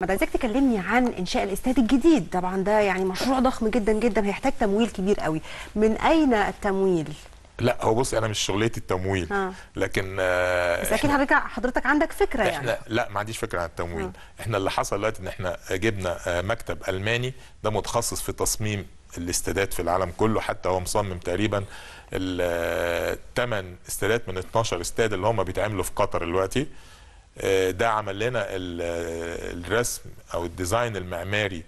ما عايزاك تكلمني عن انشاء الاستاد الجديد طبعا ده يعني مشروع ضخم جدا جدا هيحتاج تمويل كبير قوي من اين التمويل لا هو بص انا مش شغلتي التمويل آه. لكن آه بس اكيد حضرتك حضرتك عندك فكره يعني. احنا يعني لا ما عنديش فكره عن التمويل آه. احنا اللي حصل دلوقتي ان احنا جبنا آه، مكتب الماني ده متخصص في تصميم الاستادات في العالم كله حتى هو مصمم تقريبا الثمان آه، استادات من 12 استاد اللي هم بيتعملوا في قطر دلوقتي آه، ده عمل لنا الرسم او الديزاين المعماري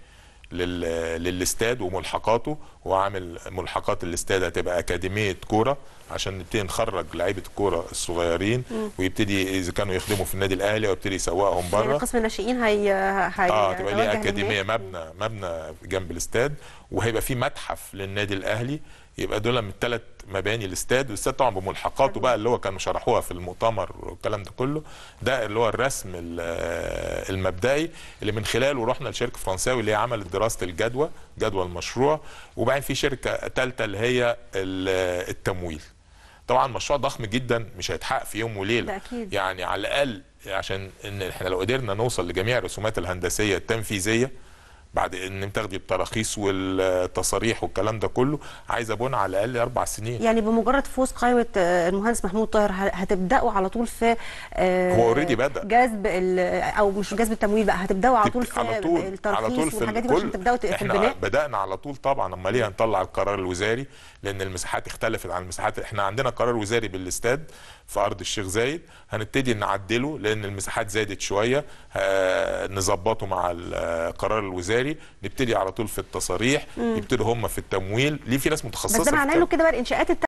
للاستاد وملحقاته وعامل ملحقات الاستاد هتبقى اكاديميه كوره عشان نبتدي نخرج لعيبه الكوره الصغيرين مم. ويبتدي اذا كانوا يخدموا في النادي الاهلي ويبتدي يسوقهم يعني بره يعني قسم الناشئين هي هي اه تبقى ليه اكاديميه مبنى مبنى جنب الاستاد وهيبقى في متحف للنادي الاهلي يبقى دول من الثلاث مباني الاستاد والاستاد طبعا بملحقاته بقى اللي هو كانوا شرحوها في المؤتمر والكلام ده كله ده اللي هو الرسم آه، المبدئي اللي من خلاله رحنا لشركه فرنساوي اللي هي عملت دراسه الجدوى جدوى المشروع وبعدين في شركه ثالثه اللي هي آه، التمويل طبعا مشروع ضخم جدا مش هيتحقق في يوم وليله أكيد. يعني على الاقل عشان ان احنا لو قدرنا نوصل لجميع الرسومات الهندسيه التنفيذيه بعد ان انت تاخدي التراخيص والتصاريح والكلام ده كله عايزه بون على الاقل اربع سنين يعني بمجرد فوز قائمه آه، المهندس محمود طاهر هتبداوا على طول في آه، هو اوريدي بدا جذب آه، او مش جذب التمويل بقى هتبداوا على طول في على طول على طول في الكل تبداوا في البناء بدانا على طول طبعا امال ايه هنطلع القرار الوزاري لان المساحات اختلفت عن المساحات احنا عندنا قرار وزاري بالاستاد في ارض الشيخ زايد هنبتدي نعدله لان المساحات زادت شويه آه، نظبطه مع القرار الوزاري نبتدي على طول في التصاريح يبتدوا هم في التمويل ليه في ناس متخصصه بس ده معناه كده بقى الانشاءات